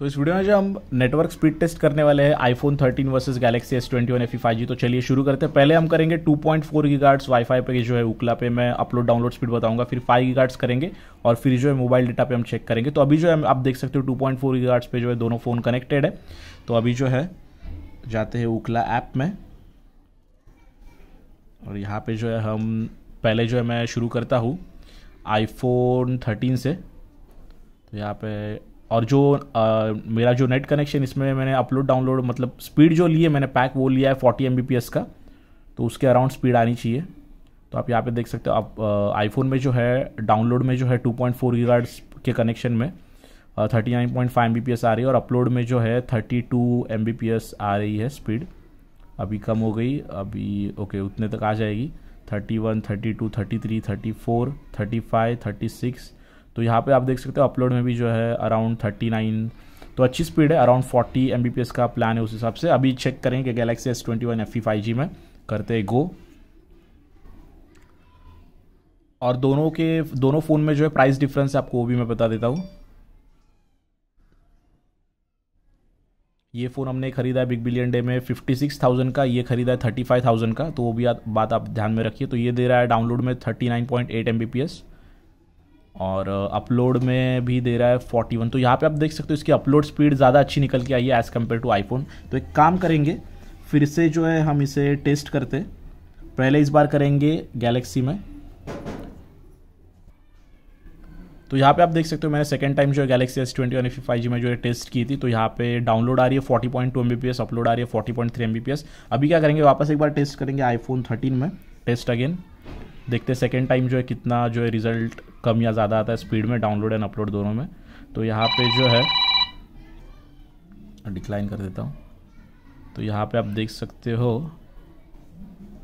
तो इस वीडियो में जो हम नेटवर्क स्पीड टेस्ट करने वाले हैं iPhone 13 versus Galaxy S twenty one F five तो चलिए शुरू करते हैं पहले हम करेंगे 2.4 पॉइंट गीगार्ट्स वाईफाई पे जो है उकला पे मैं अपलोड डाउनलोड स्पीड बताऊंगा फिर 5 गीगार्ट्स करेंगे और फिर जो है मोबाइल डेटा पे हम चेक करेंगे तो अभी जो है आप देख सकते हो टू पॉइंट फोर पे जो है दोनों फ़ोन कनेक्टेड है तो अभी जो है जाते हैं उकला ऐप में और यहाँ पर जो है हम पहले जो है मैं शुरू करता हूँ आईफोन थर्टीन से तो यहाँ पे और जो आ, मेरा जो नेट कनेक्शन इसमें मैंने अपलोड डाउनलोड मतलब स्पीड जो ली है मैंने पैक वो लिया है फोर्टी एम का तो उसके अराउंड स्पीड आनी चाहिए तो आप यहाँ पे देख सकते हो आप आईफोन में जो है डाउनलोड में जो है 2.4 पॉइंट के कनेक्शन में thirty nine point five M आ रही है और अपलोड में जो है थर्टी टू एम आ रही है स्पीड अभी कम हो गई अभी ओके उतने तक आ जाएगी thirty one thirty two thirty three thirty four thirty five thirty six तो यहाँ पे आप देख सकते हो अपलोड में भी जो है अराउंड थर्टी नाइन तो अच्छी स्पीड है अराउंड फोर्टी एम का प्लान है उस हिसाब से अभी चेक करें कि Galaxy S twenty one F में करते गो और दोनों के दोनों फ़ोन में जो है प्राइस डिफरेंस आपको वो भी मैं बता देता हूँ ये फ़ोन हमने ख़रीदा है बिग बिलियन डे में फिफ्टी सिक्स थाउजेंड का ये ख़रीदा है थर्टी फाइव थाउजेंड का तो वो भी आ, बात आप ध्यान में रखिए तो ये दे रहा है डाउनलोड में thirty nine point eight M B P S और अपलोड uh, में भी दे रहा है 41 तो यहाँ पे आप देख सकते हो इसकी अपलोड स्पीड ज़्यादा अच्छी निकल के आई है एज़ कम्पेयर टू आईफोन तो एक काम करेंगे फिर से जो है हम इसे टेस्ट करते पहले इस बार करेंगे गैलेक्सी में तो यहाँ पे आप देख सकते हो मैंने सेकंड टाइम जो है Galaxy S twenty one F five G में जो है टेस्ट की थी तो यहाँ पे डाउनलोड आ रही है forty point two M B P S upload आ रही है forty point three M B P S अभी क्या करेंगे वापस एक बार टेस्ट करेंगे आईफोन थर्टीन में टेस्ट अगेन देखते हैं सेकेंड टाइम जो है कितना जो है रिजल्ट कम या ज़्यादा आता है स्पीड में डाउनलोड एंड अपलोड दोनों में तो यहाँ पे जो है डिक्लाइन कर देता हूँ तो यहाँ पे आप देख सकते हो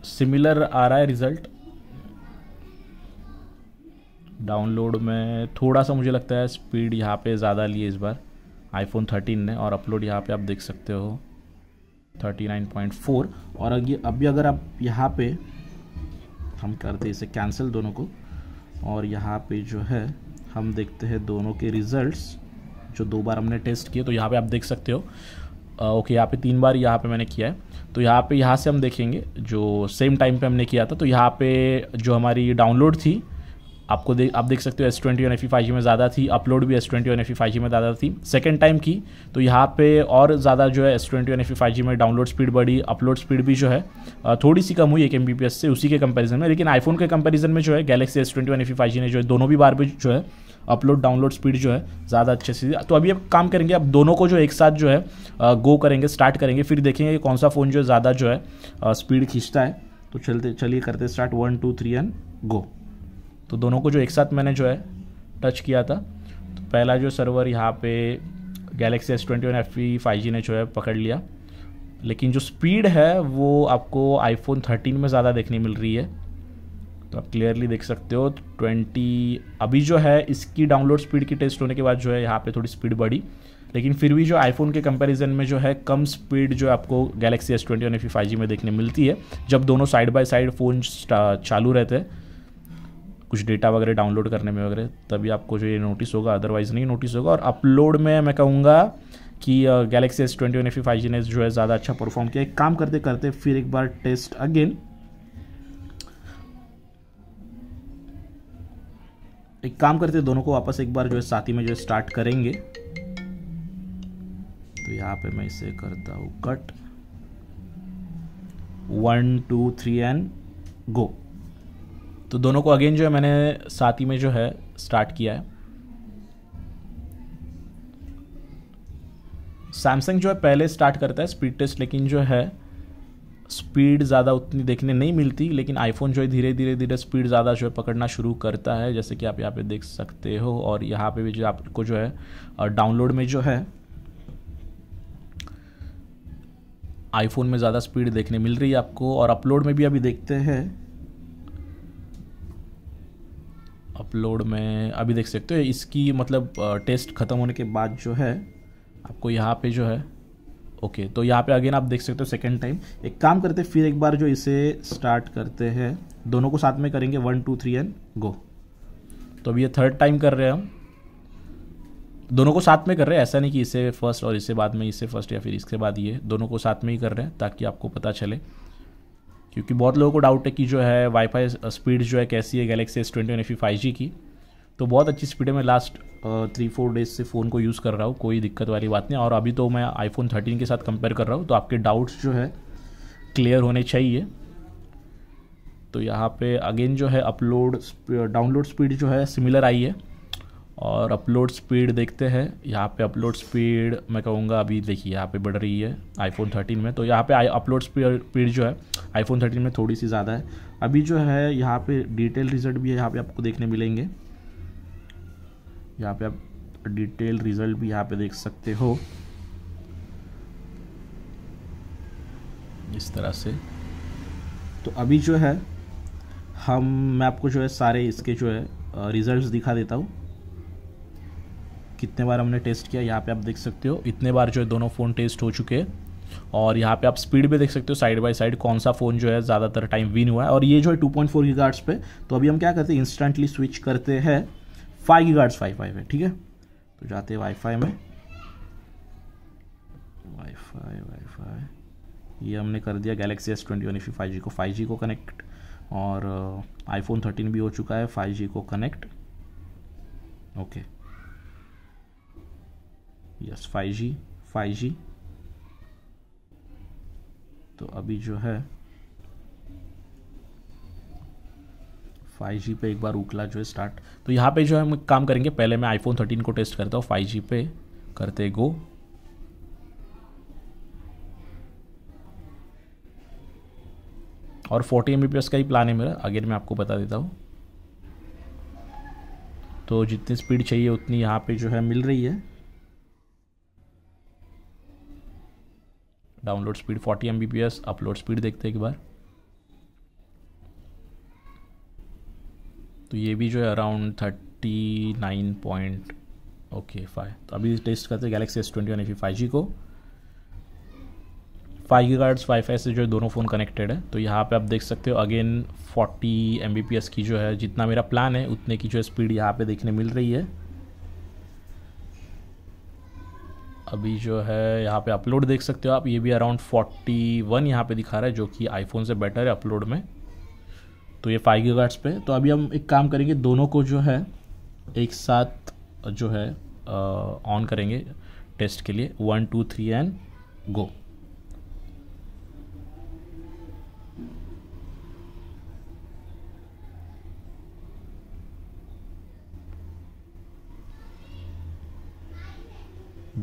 सिमिलर आ रहा है रिज़ल्ट डाउनलोड में थोड़ा सा मुझे लगता है स्पीड यहाँ पे ज़्यादा लिए इस बार आईफोन 13 ने और अपलोड यहाँ पे आप देख सकते हो 39.4 और अभी अभी अगर आप यहाँ पे हम करते इसे कैंसिल दोनों को और यहाँ पे जो है हम देखते हैं दोनों के रिज़ल्ट्स जो दो बार हमने टेस्ट किए तो यहाँ पे आप देख सकते हो आ, ओके यहाँ पे तीन बार यहाँ पे मैंने किया है तो यहाँ पे यहाँ से हम देखेंगे जो सेम टाइम पे हमने किया था तो यहाँ पे जो हमारी डाउनलोड थी आपको दे, आप देख सकते हो S twenty one F five G में ज़्यादा थी अपलोड भी S twenty one F five G में ज़्यादा थी सेकेंड टाइम की तो यहाँ पे और ज़्यादा जो है S twenty one F five G में डाउनलोड स्पीड बढ़ी अपलोड स्पीड भी जो है थोड़ी सी कम हुई एक एम बी पी एस से उसी के कंपेरिजन में लेकिन आईफोन के कंपेरिजन में जो है Galaxy S twenty one F five G ने जो है दोनों भी बार भी जो है अपलोड डाउनलोड स्पीड जो है ज़्यादा अच्छे से तो अभी अब काम करेंगे अब दोनों को जो एक साथ जो है गो करेंगे स्टार्ट करेंगे फिर देखेंगे कौन सा फ़ोन जो है ज़्यादा जो है स्पीड खींचता है तो चलते चलिए करते start one two three and go तो दोनों को जो एक साथ मैंने जो है टच किया था तो पहला जो सर्वर यहाँ पे Galaxy S twenty one F V five G ने जो है पकड़ लिया लेकिन जो स्पीड है वो आपको आईफोन थर्टीन में ज़्यादा देखने मिल रही है तो आप क्लियरली देख सकते हो ट्वेंटी अभी जो है इसकी डाउनलोड स्पीड की टेस्ट होने के बाद जो है यहाँ पे थोड़ी स्पीड बढ़ी लेकिन फिर भी जो आईफोन के कंपैरिजन में जो है कम स्पीड जो आपको Galaxy S twenty one F five G में देखने मिलती है जब दोनों साइड बाय साइड फ़ोन चालू रहते हैं कुछ डेटा वगैरह डाउनलोड करने में वगैरह तभी आपको जो ये नोटिस होगा अदरवाइज़ नहीं नोटिस होगा और अपलोड में मैं कहूँगा कि Galaxy S twenty one F five G ने जो है ज़्यादा अच्छा परफॉर्म किया एक काम करते करते फिर एक बार टेस्ट अगेन एक काम करते दोनों को वापस एक बार जो है साथ ही में जो है स्टार्ट करेंगे तो यहाँ पे मैं इसे करता हूँ cut one two three and go तो दोनों को अगेन जो है मैंने साथ ही में जो है स्टार्ट किया है सैमसंग जो है पहले स्टार्ट करता है स्पीड टेस्ट लेकिन जो है स्पीड ज़्यादा उतनी देखने नहीं मिलती लेकिन आईफोन जो है धीरे धीरे धीरे स्पीड ज़्यादा जो है पकड़ना शुरू करता है जैसे कि आप यहाँ पे देख सकते हो और यहाँ पे भी जो आपको जो है और डाउनलोड में जो है आईफोन में ज़्यादा स्पीड देखने मिल रही है आपको और अपलोड में भी अभी देखते हैं अपलोड में अभी देख सकते हो इसकी मतलब टेस्ट ख़त्म होने के बाद जो है आपको यहाँ पे जो है ओके तो यहाँ पे अगेन आप देख सकते हो सेकेंड टाइम एक काम करते फिर एक बार जो इसे स्टार्ट करते हैं दोनों को साथ में करेंगे one two three and go तो अभी ये थर्ड टाइम कर रहे हैं हम दोनों को साथ में कर रहे हैं ऐसा नहीं कि इसे फर्स्ट और इसे बाद में इसे फर्स्ट या फिर इसके बाद ये दोनों को साथ में ही कर रहे हैं ताकि आपको पता चले क्योंकि बहुत लोगों को डाउट है कि जो है वाईफाई स्पीड जो है कैसी है Galaxy S twenty one F five G की तो बहुत अच्छी स्पीड है मैं लास्ट थ्री फोर डेज से फ़ोन को यूज़ कर रहा हूँ कोई दिक्कत वाली बात नहीं और अभी तो मैं आईफोन थर्टीन के साथ कंपेयर कर रहा हूँ तो आपके डाउट्स जो है क्लियर होने चाहिए तो यहाँ पे अगेन जो है अपलोड डाउनलोड स्पीड जो है सिमिलर आई है और अपलोड स्पीड देखते हैं यहाँ पे अपलोड स्पीड मैं कहूँगा अभी देखिए यहाँ पे बढ़ रही है आईफोन थर्टीन में तो यहाँ पे अपलोड स्पीड जो है आईफोन थर्टीन में थोड़ी सी ज़्यादा है अभी जो है यहाँ पे डिटेल रिजल्ट भी है यहाँ पे आपको देखने मिलेंगे यहाँ पे आप डिटेल रिजल्ट भी यहाँ पे देख सकते हो इस तरह से तो अभी जो है हम मैं आपको जो है सारे इसके जो है रिज़ल्ट दिखा देता हूँ कितने बार हमने टेस्ट किया यहाँ पे आप देख सकते हो इतने बार जो है दोनों फ़ोन टेस्ट हो चुके हैं और यहाँ पे आप स्पीड भी देख सकते हो साइड बाय साइड कौन सा फ़ोन जो है ज़्यादातर टाइम विन हुआ है और ये जो है टू पॉइंट फोर गार्ड्स पे तो अभी हम क्या करते हैं इंस्टेंटली स्विच करते हैं फाइव गार्ड्स वाई फाई में ठीक है तो जाते हैं वाईफाई में वाईफाई वाईफाई ये हमने कर दिया Galaxy S twenty one five G को फाइव जी को कनेक्ट और आईफोन uh, थर्टीन भी हो चुका है फाइव जी को connect okay okay. Yes five G तो अभी जो है फाइव जी पे एक बार उकला जो है स्टार्ट तो यहाँ पे जो है हम काम करेंगे पहले मैं आईफोन थर्टीन को टेस्ट करता हूँ फाइव जी पे करते गो और 40 Mbps का ही प्लान है मेरा अगेन मैं आपको बता देता हूँ तो जितनी स्पीड चाहिए उतनी यहाँ पे जो है मिल रही है download speed 40 M upload speed देखते हैं एक बार तो ये भी जो है around thirty nine point okay five तो अभी टेस्ट करते हैं Galaxy S twenty one F five G को फाइव जी कार्ड्स फाई से जो है दोनों फ़ोन कनेक्टेड है तो यहाँ पे आप देख सकते हो अगेन 40 एम की जो है जितना मेरा प्लान है उतने की जो है स्पीड यहाँ पे देखने मिल रही है अभी जो है यहाँ पे अपलोड देख सकते हो आप ये भी अराउंड 41 वन यहाँ पर दिखा रहा है जो कि आईफोन से बेटर है अपलोड में तो ये फाइव जी पे तो अभी हम एक काम करेंगे दोनों को जो है एक साथ जो है ऑन करेंगे टेस्ट के लिए one two three and go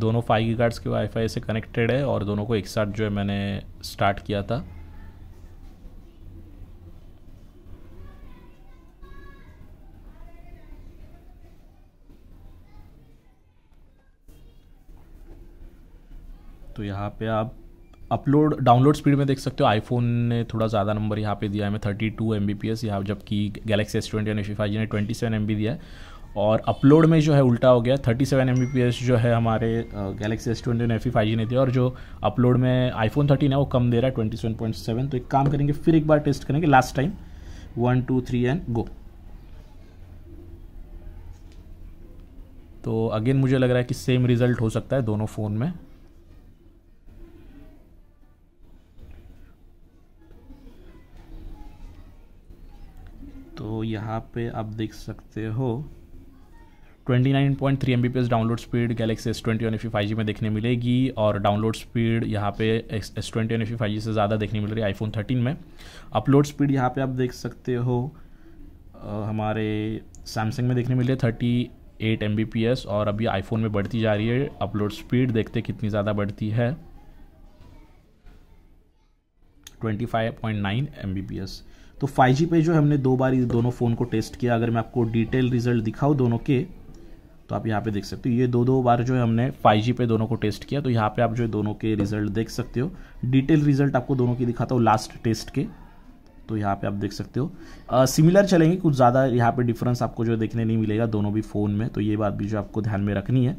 दोनों फाइव की कार्ड्स के वाईफाई से कनेक्टेड है और दोनों को एक साथ जो है मैंने स्टार्ट किया था तो यहाँ पे आप अपलोड डाउनलोड स्पीड में देख सकते हो आईफोन ने थोड़ा ज़्यादा नंबर यहाँ पे दिया है मैं thirty two M B P S यहाँ जबकि Galaxy S twenty N FE five G ने ट्वेंटी सेवन एम बी दिया है और अपलोड में जो है उल्टा हो गया 37 सेवन जो है हमारे Galaxy S twenty F five G ने दिया और जो अपलोड में आईफोन थर्टीन है वो कम दे रहा है ट्वेंटी सेवन पॉइंट सेवन तो एक काम करेंगे फिर एक बार टेस्ट करेंगे last time one two three and go तो अगेन मुझे लग रहा है कि सेम रिजल्ट हो सकता है दोनों फ़ोन में तो यहाँ पे आप देख सकते हो 29.3 Mbps download speed Galaxy S twenty one में देखने मिलेगी और डाउनलोड स्पीड यहाँ पे S twenty one F five से ज़्यादा देखने मिल रही है आईफोन 13 में अपलोड स्पीड यहाँ पे आप देख सकते हो हमारे सैमसंग में देखने मिल रही है thirty eight M B P S और अभी आईफोन में बढ़ती जा रही है अपलोड स्पीड देखते कितनी ज़्यादा बढ़ती है twenty five point nine M B P S तो फाइव जी पे जो हमने दो बार दोनों फ़ोन को टेस्ट किया अगर मैं आपको डिटेल रिजल्ट दिखाऊँ दोनों के तो आप यहाँ पे देख सकते हो ये दो दो बार जो है हमने 5G पे दोनों को टेस्ट किया तो यहाँ पे आप जो है दोनों के रिजल्ट देख सकते हो डिटेल रिजल्ट आपको दोनों की दिखाता हूँ लास्ट टेस्ट के तो यहाँ पे आप देख सकते हो सिमिलर चलेंगे कुछ ज़्यादा यहाँ पे डिफरेंस आपको जो देखने नहीं मिलेगा दोनों भी फ़ोन में तो ये बात भी जो आपको ध्यान में रखनी है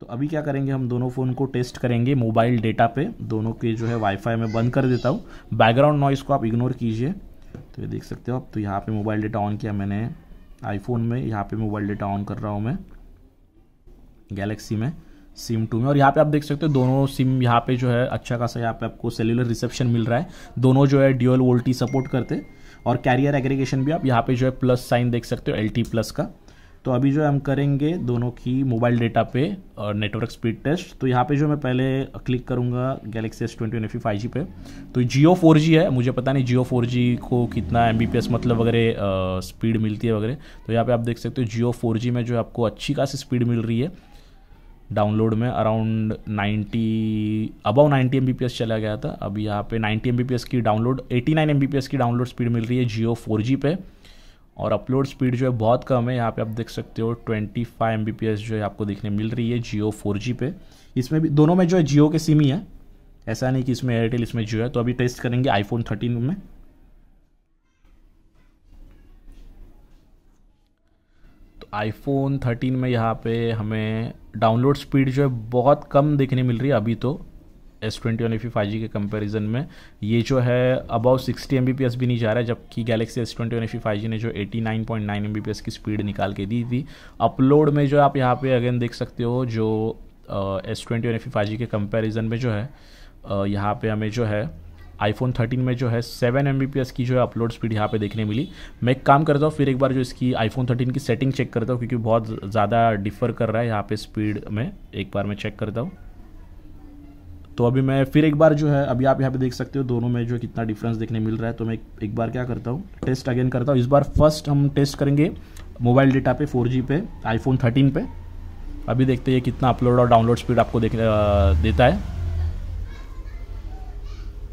तो अभी क्या करेंगे हम दोनों फ़ोन को टेस्ट करेंगे मोबाइल डेटा पे दोनों के जो है वाईफाई में बंद कर देता हूँ बैकग्राउंड नॉइज़ को आप इग्नोर कीजिए तो ये देख सकते हो आप तो यहाँ पे मोबाइल डेटा ऑन किया मैंने आईफोन में यहाँ पे मोबाइल डेटा ऑन कर रहा हूँ मैं गैलेक्सी में सिम टू में और यहाँ पे आप देख सकते हो दोनों सिम यहाँ पे जो है अच्छा खासा यहाँ पे आपको सेल्यूलर रिसेप्शन मिल रहा है दोनों जो है ड्यूअल वोल्टी सपोर्ट करते और कैरियर एग्रीगेशन भी आप यहाँ पे जो है प्लस साइन देख सकते हो एल प्लस का तो अभी जो हम करेंगे दोनों की मोबाइल डेटा पे और नेटवर्क स्पीड टेस्ट तो यहाँ पे जो मैं पहले क्लिक करूँगा Galaxy S twenty F five G पे तो जियो फोर जी है मुझे पता नहीं जियो फोर जी को कितना एम बी पी एस मतलब वगैरह स्पीड मिलती है वगैरह तो यहाँ पे आप देख सकते हो जियो फोर जी में जो आपको अच्छी खासी स्पीड मिल रही है डाउनलोड में अराउंड 90 अबाउ 90 एम चला गया था अब यहाँ पे 90 एम की डाउनलोड 89 एम की डाउनलोड स्पीड मिल रही है जियो फोर पे और अपलोड स्पीड जो है बहुत कम है यहाँ पे आप देख सकते हो 25 फाइव जो है आपको देखने मिल रही है जियो फोर पे इसमें भी दोनों में जो है जियो के सिम ही है ऐसा नहीं कि इसमें एयरटेल इसमें जियो है तो अभी टेस्ट करेंगे आईफोन थर्टीन में तो आईफोन थर्टीन में यहाँ पे हमें डाउनलोड स्पीड जो है बहुत कम देखने मिल रही है अभी तो S twenty one FE five G के कंपेरिजन में ये जो है about sixty M B P S भी नहीं जा रहा है जबकि Galaxy S twenty one FE five G ने जो eighty nine point nine M B P S की स्पीड निकाल के दी थी अपलोड में जो आप यहाँ पे अगेन देख सकते हो जो S twenty one FE five G के कंपेरिजन में जो है uh, यहाँ पे हमें जो है आईफोन थर्टीन में जो है seven M B P S की जो है अपलोड स्पीड यहाँ पे देखने मिली मैं एक काम करता हूँ फिर एक बार जो इसकी आईफोन थर्टीन की सेटिंग चेक करता हूँ क्योंकि बहुत ज़्यादा डिफर कर रहा है यहाँ पे स्पीड में एक बार मैं चेक करता हूँ तो अभी मैं फिर एक बार जो है अभी आप यहाँ पे देख सकते हो दोनों में जो है कितना डिफरेंस देखने मिल रहा है तो मैं एक बार क्या करता हूँ टेस्ट अगेन करता हूँ इस बार फर्स्ट हम टेस्ट करेंगे मोबाइल डेटा पे 4G पे आईफोन 13 पे अभी देखते हैं कितना अपलोड और डाउनलोड स्पीड आपको देख देता है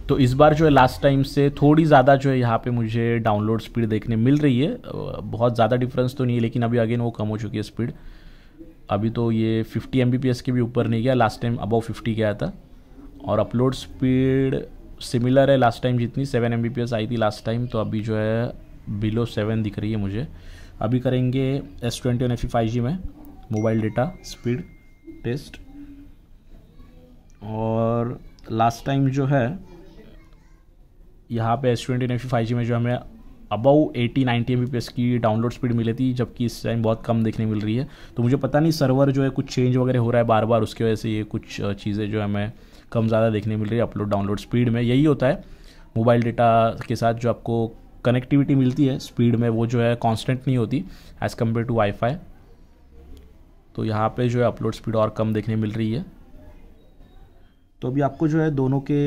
तो इस बार जो है लास्ट टाइम से थोड़ी ज़्यादा जो है यहाँ पे मुझे डाउनलोड स्पीड देखने मिल रही है बहुत ज़्यादा डिफरेंस तो नहीं है लेकिन अभी अगेन वो कम हो चुकी है स्पीड अभी तो ये 50 एम के भी ऊपर नहीं गया लास्ट टाइम अबाउ 50 गया था और अपलोड स्पीड सिमिलर है लास्ट टाइम जितनी सेवन एम आई थी लास्ट टाइम तो अभी जो है बिलो सेवन दिख रही है मुझे अभी करेंगे S twenty one F five G में मोबाइल डेटा स्पीड टेस्ट और लास्ट टाइम जो है यहाँ पे S twenty F five G में जो हमें above eighty ninety M B की डाउनलोड स्पीड मिली थी जबकि इस टाइम बहुत कम देखने मिल रही है तो मुझे पता नहीं सर्वर जो है कुछ चेंज वगैरह हो रहा है बार बार उसकी वजह से ये कुछ चीज़ें जो हमें कम ज़्यादा देखने मिल रही है अपलोड डाउनलोड स्पीड में यही होता है मोबाइल डेटा के साथ जो आपको कनेक्टिविटी मिलती है स्पीड में वो जो है कांस्टेंट नहीं होती एज़ कम्पेयर टू वाईफाई तो यहाँ पे जो है अपलोड स्पीड और कम देखने मिल रही है तो अभी आपको जो है दोनों के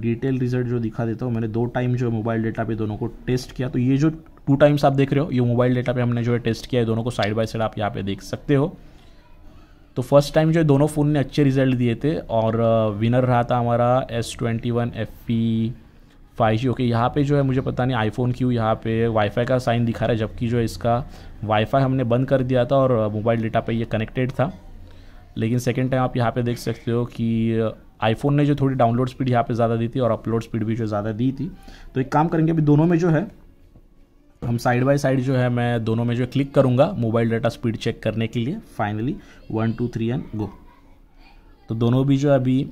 डिटेल रिजल्ट जो दिखा देता हूँ मैंने दो टाइम जो है मोबाइल डेटा पे दोनों को टेस्ट किया तो ये जो टू टाइम्स आप देख रहे हो ये मोबाइल डेटा पे हमने जो है टेस्ट किया है दोनों को साइड बाय साइड आप यहाँ पे देख सकते हो तो फर्स्ट टाइम जो दोनों फ़ोन ने अच्छे रिजल्ट दिए थे और विनर रहा था हमारा S twenty one F P five G okay यहाँ पे जो है मुझे पता नहीं आईफोन क्यों यहाँ पे वाईफाई का साइन दिखा रहा है जबकि जो है इसका वाईफाई हमने बंद कर दिया था और मोबाइल डेटा पे ये कनेक्टेड था लेकिन सेकेंड टाइम आप यहाँ पे देख सकते हो कि आईफोन ने जो थोड़ी डाउनलोड स्पीड यहाँ पे ज़्यादा दी थी और अपलोड स्पीड भी जो ज़्यादा दी थी तो एक काम करेंगे अभी दोनों में जो है हम साइड बाय साइड जो है मैं दोनों में जो क्लिक करूँगा मोबाइल डाटा स्पीड चेक करने के लिए finally one two three and go तो दोनों भी जो अभी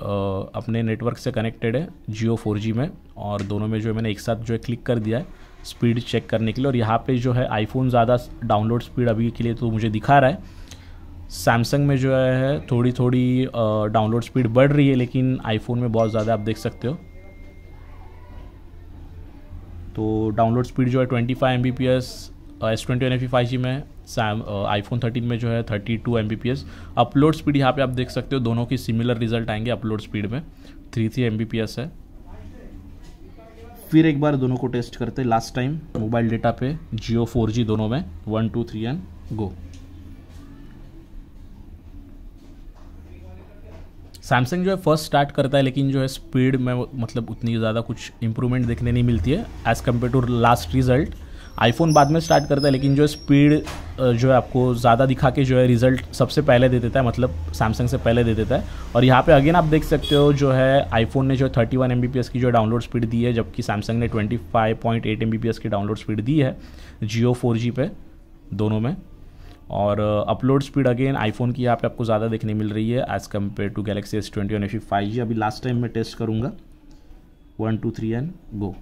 अपने नेटवर्क से कनेक्टेड है जियो फोर जी में और दोनों में जो है मैंने एक साथ जो है क्लिक कर दिया है स्पीड चेक करने के लिए और यहाँ पे जो है आईफोन ज़्यादा डाउनलोड स्पीड अभी के लिए तो मुझे दिखा रहा है सैमसंग में जो है थोड़ी थोड़ी डाउनलोड स्पीड बढ़ रही है लेकिन आईफोन में बहुत ज़्यादा आप देख सकते हो तो डाउनलोड स्पीड जो है twenty five M B P S S twenty one F five G में सैम आईफोन थर्टीन में जो है thirty two M B P S upload speed यहाँ पे आप देख सकते हो दोनों की सिमिलर रिजल्ट आएंगे अपलोड स्पीड में three three M B P S है फिर एक बार दोनों को टेस्ट करते लास्ट टाइम मोबाइल डेटा पे जियो फोर जी दोनों में one two three and go Samsung जो है फर्स्ट स्टार्ट करता है लेकिन जो है स्पीड में मतलब उतनी ज़्यादा कुछ इंप्रूवमेंट देखने नहीं मिलती है as compare to last result iPhone बाद में स्टार्ट करता है लेकिन जो है स्पीड जो है आपको ज़्यादा दिखा के जो है रिजल्ट सबसे पहले दे देता है मतलब सैमसंग से पहले दे देता है और यहाँ पे अगेन आप देख सकते हो जो है आईफोन ने जो थर्टी वन की जो डाउनलोड स्पीड दी है जबकि सैमसंग ने twenty five point eight M की डाउनलोड स्पीड दी है जियो फोर पे दोनों में और अपलोड स्पीड अगेन आईफोन की यहाँ पे आपको ज़्यादा देखने मिल रही है as compare to Galaxy S twenty one F five G अभी लास्ट टाइम मैं टेस्ट करूँगा one two three and go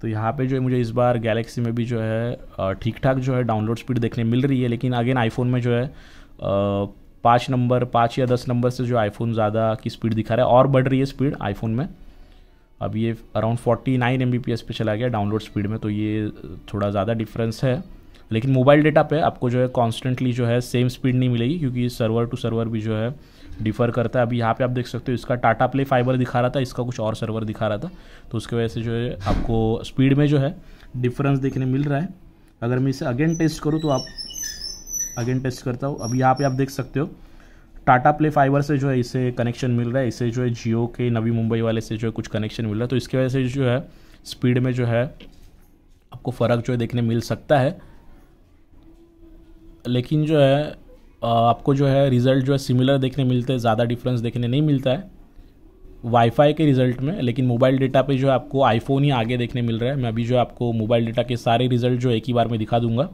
तो यहाँ पे जो है मुझे इस बार गैलेक्सी में भी जो है uh, ठीक ठाक जो है डाउनलोड स्पीड देखने मिल रही है लेकिन अगेन आईफोन में जो है uh, पाँच नंबर पाँच या दस नंबर से जो आईफोन ज़्यादा की स्पीड दिखा रहा है और बढ़ रही है स्पीड आईफोन में अब ये अराउंड 49 नाइन एम पे चला गया डाउनलोड स्पीड में तो ये थोड़ा ज़्यादा डिफरेंस है लेकिन मोबाइल डेटा पे आपको जो है कॉन्स्टेंटली जो है सेम स्पीड नहीं मिलेगी क्योंकि सर्वर टू सर्वर भी जो है डिफर करता है अभी यहाँ पे आप देख सकते हो इसका टाटा प्ले फाइबर दिखा रहा था इसका कुछ और सर्वर दिखा रहा था तो उसकी वजह से जो है आपको स्पीड में जो है डिफरेंस देखने मिल रहा है अगर मैं इसे अगेन टेस्ट करूँ तो आप अगेन टेस्ट करता हूँ अभी यहाँ पर आप देख सकते हो टाटा प्ले फाइबर से जो है इसे कनेक्शन मिल रहा है इसे जो है जियो के नवी मुंबई वाले से जो है कुछ कनेक्शन मिल रहा है तो इसकी वजह से जो है स्पीड में जो है आपको फ़र्क जो है देखने मिल सकता है लेकिन जो है आपको जो है रिज़ल्ट जो है सिमिलर देखने मिलते हैं ज़्यादा डिफरेंस देखने नहीं मिलता है वाईफाई के रिज़ल्ट में लेकिन मोबाइल डेटा पे जो है आपको आईफोन ही आगे देखने मिल रहा है मैं अभी जो है आपको मोबाइल डेटा के सारे रिज़ल्ट जो एक ही बार में दिखा दूंगा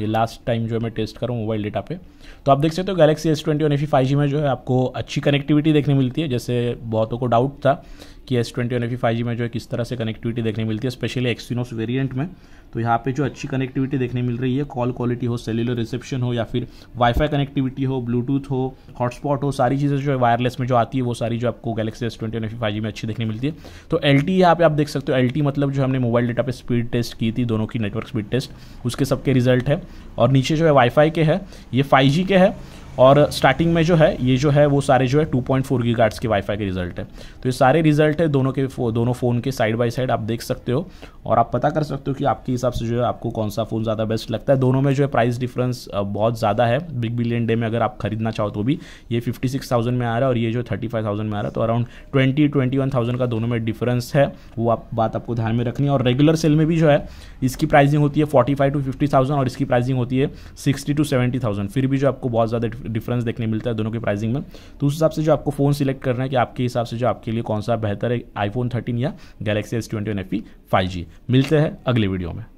ये लास्ट टाइम जो है मैं टेस्ट करूँ मोबाइल डेटा पे तो आप देख सकते हो Galaxy S twenty one F में जो है आपको अच्छी कनेक्टिविटी देखने मिलती है जैसे बहुतों को डाउट था कि S twenty one F five G में जो है किस तरह से कनेक्टिविटी देखने मिलती है स्पेशली एक्सिनोस वेरिएंट में तो यहाँ पे जो अच्छी कनेक्टिविटी देखने मिल रही है कॉल क्वालिटी हो सेलुलर रिसेप्शन हो या फिर वाईफाई कनेक्टिविटी हो ब्लूटूथ हो हॉटस्पॉट हो सारी चीज़ें जो है वायरलेस में जो आती है वो सारी जो आपको Galaxy S twenty one F five G में अच्छी देखने मिलती है तो एल टी यहाँ पे आप देख सकते हो एल टी मतलब जो हमने मोबाइल डेटा पे स्पीड टेस्ट की थी दोनों की नेटवर्क स्पीड टेस्ट उसके सबके रिजल्ट है और नीचे जो है वाईफाई के है ये फाइव जी के है और स्टार्टिंग में जो है ये जो है वो सारे जो है 2.4 पॉइंट के वाईफाई के रिजल्ट है तो ये सारे रिजल्ट है दोनों के दोनों फ़ोन के साइड बाय साइड आप देख सकते हो और आप पता कर सकते हो कि आपके हिसाब से जो है आपको कौन सा फ़ोन ज़्यादा बेस्ट लगता है दोनों में जो है प्राइस डिफरेंस बहुत ज़्यादा है बिग बिलियन डे में अगर आप खरीदना चाहो तो भी ये फिफ्टी सिक्स थाउजेंड में आ रहा है और ये जो थर्टी फाइव थाउजेंड में आ रहा है तो around twenty twenty one thousand का दोनों में डिफरेंस है वो आप बात आपको ध्यान में रखनी है और रेगुलर सेल में भी जो है इसकी प्राइसिंग होती है forty five to fifty thousand और इसकी प्राइसिंग होती है सिक्सटी टू सेवेंटी फिर भी जो आपको बहुत ज़्यादा डिफरेंस देखने मिलता है दोनों की प्राइसिंग में तो उस हिसाब से जो आपको फ़ोन सिलेक्ट करना है कि आपके हिसाब से जो आपके लिए कौन सा बेहतर है आईफोन थर्टीन या Galaxy S twenty one F five G मिलते हैं अगले वीडियो में